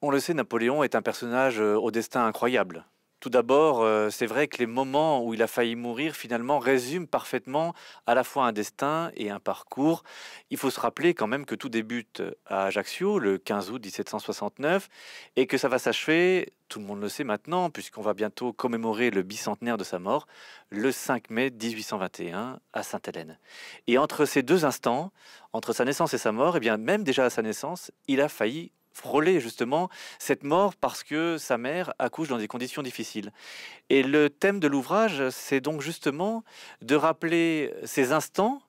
On le sait, Napoléon est un personnage euh, au destin incroyable. Tout d'abord, euh, c'est vrai que les moments où il a failli mourir, finalement, résument parfaitement à la fois un destin et un parcours. Il faut se rappeler quand même que tout débute à Ajaccio le 15 août 1769 et que ça va s'achever, tout le monde le sait maintenant, puisqu'on va bientôt commémorer le bicentenaire de sa mort, le 5 mai 1821 à Sainte-Hélène. Et entre ces deux instants, entre sa naissance et sa mort, et eh bien même déjà à sa naissance, il a failli frôler justement cette mort parce que sa mère accouche dans des conditions difficiles. Et le thème de l'ouvrage, c'est donc justement de rappeler ces instants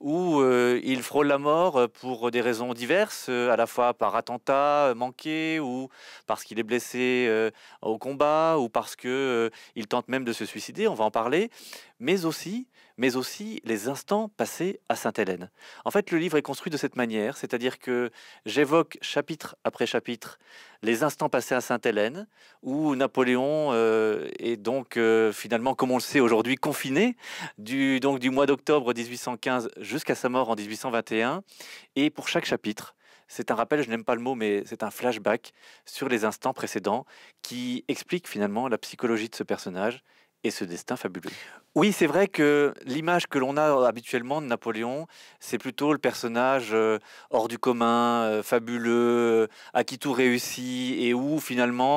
où euh, il frôle la mort euh, pour des raisons diverses, euh, à la fois par attentat manqué ou parce qu'il est blessé au combat ou parce qu'il tente même de se suicider, on va en parler, mais aussi mais aussi les instants passés à Sainte-Hélène. En fait, le livre est construit de cette manière, c'est-à-dire que j'évoque chapitre après chapitre les instants passés à Sainte-Hélène, où Napoléon euh, est donc euh, finalement, comme on le sait aujourd'hui, confiné du, donc, du mois d'octobre 1815 jusqu'à sa mort en 1821. Et pour chaque chapitre, c'est un rappel, je n'aime pas le mot, mais c'est un flashback sur les instants précédents qui explique finalement la psychologie de ce personnage et ce destin fabuleux. Oui, c'est vrai que l'image que l'on a habituellement de Napoléon, c'est plutôt le personnage euh, hors du commun, euh, fabuleux, euh, à qui tout réussit et où finalement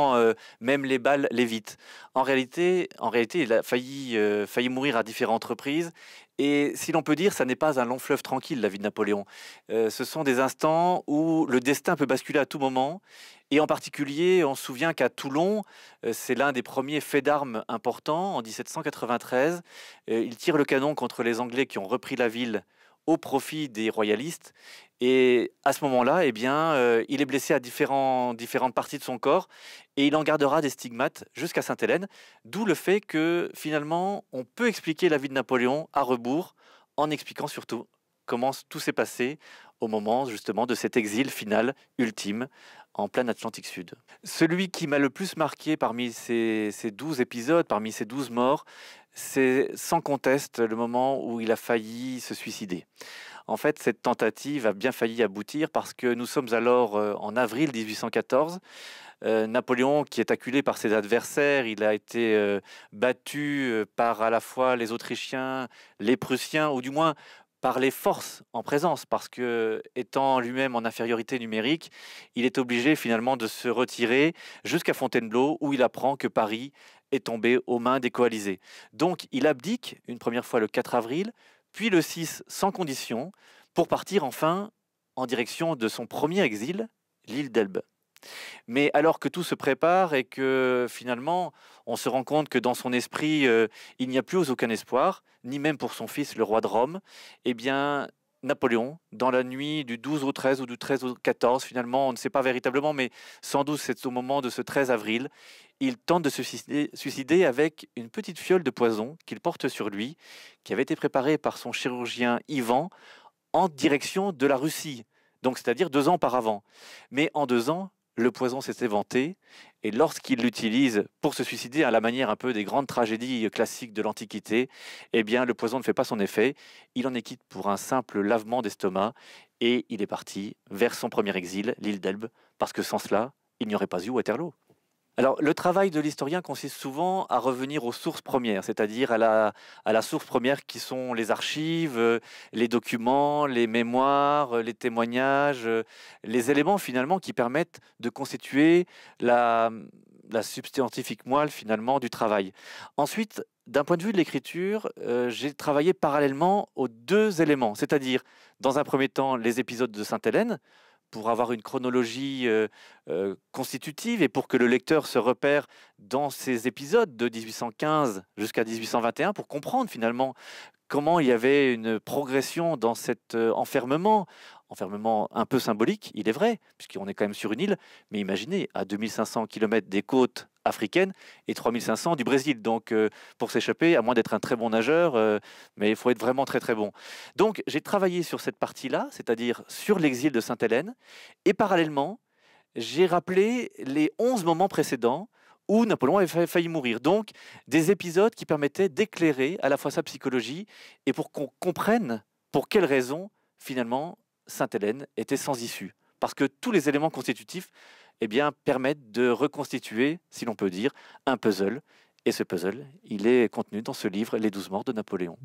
même les balles l'évitent. En réalité, en réalité, il a failli, failli mourir à différentes reprises et si l'on peut dire, ça n'est pas un long fleuve tranquille, la vie de Napoléon. Euh, ce sont des instants où le destin peut basculer à tout moment. Et en particulier, on se souvient qu'à Toulon, euh, c'est l'un des premiers faits d'armes importants. En 1793, euh, il tire le canon contre les Anglais qui ont repris la ville au profit des royalistes. Et à ce moment-là, eh bien, euh, il est blessé à différents, différentes parties de son corps et il en gardera des stigmates jusqu'à Sainte-Hélène, d'où le fait que finalement, on peut expliquer la vie de Napoléon à rebours en expliquant surtout comment tout s'est passé au moment justement de cet exil final ultime en plein Atlantique Sud. Celui qui m'a le plus marqué parmi ces, douze épisodes, parmi ces douze morts, c'est sans conteste le moment où il a failli se suicider. En fait, cette tentative a bien failli aboutir parce que nous sommes alors euh, en avril 1814. Euh, Napoléon, qui est acculé par ses adversaires, il a été euh, battu par à la fois les Autrichiens, les Prussiens, ou du moins par les forces en présence, parce que étant lui-même en infériorité numérique, il est obligé finalement de se retirer jusqu'à Fontainebleau, où il apprend que Paris est tombé aux mains des coalisés. Donc il abdique une première fois le 4 avril, puis le 6 sans condition, pour partir enfin en direction de son premier exil, l'île d'Elbe. Mais alors que tout se prépare et que finalement on se rend compte que dans son esprit euh, il n'y a plus aucun espoir, ni même pour son fils le roi de Rome, eh bien Napoléon, dans la nuit du 12 au 13 ou du 13 au 14, finalement, on ne sait pas véritablement, mais sans doute c'est au moment de ce 13 avril, il tente de se suicider avec une petite fiole de poison qu'il porte sur lui, qui avait été préparée par son chirurgien Ivan en direction de la Russie, donc c'est-à-dire deux ans auparavant. Mais en deux ans, le poison s'est éventé et lorsqu'il l'utilise pour se suicider à la manière un peu des grandes tragédies classiques de l'Antiquité, eh bien le poison ne fait pas son effet. Il en est quitte pour un simple lavement d'estomac et il est parti vers son premier exil, l'île d'Elbe, parce que sans cela, il n'y aurait pas eu Waterloo alors, le travail de l'historien consiste souvent à revenir aux sources premières, c'est-à-dire à la, source première qui sont les archives, euh, les documents, les mémoires, euh, les témoignages, euh, les éléments finalement qui permettent de constituer la, substantifique moelle finalement du travail. Ensuite, d'un point de vue de l'écriture, j'ai travaillé parallèlement aux deux éléments, c'est-à-dire dans un premier temps les épisodes de Sainte-Hélène, pour avoir une chronologie euh, euh, constitutive et pour que le lecteur se repère dans ces épisodes de 1815 jusqu'à 1821 pour comprendre finalement comment il y avait une progression dans cet euh, enfermement, enfermement un peu symbolique, il est vrai, puisqu'on est quand même sur une île, mais imaginez, à 2500 km des côtes africaine et 3500 du Brésil. Donc, euh, pour s'échapper, à moins d'être un très bon nageur, euh, mais il faut être vraiment très très bon. Donc, j'ai travaillé sur cette partie-là, c'est-à-dire sur l'exil de Sainte-Hélène, et parallèlement, j'ai rappelé les 11 moments précédents où Napoléon avait failli mourir. Donc, des épisodes qui permettaient d'éclairer à la fois sa psychologie et pour qu'on comprenne pour quelles raisons, finalement, Sainte-Hélène était sans issue. Parce que tous les éléments constitutifs eh bien, permettent de reconstituer, si l'on peut dire, un puzzle. Et ce puzzle, il est contenu dans ce livre, Les douze morts de Napoléon.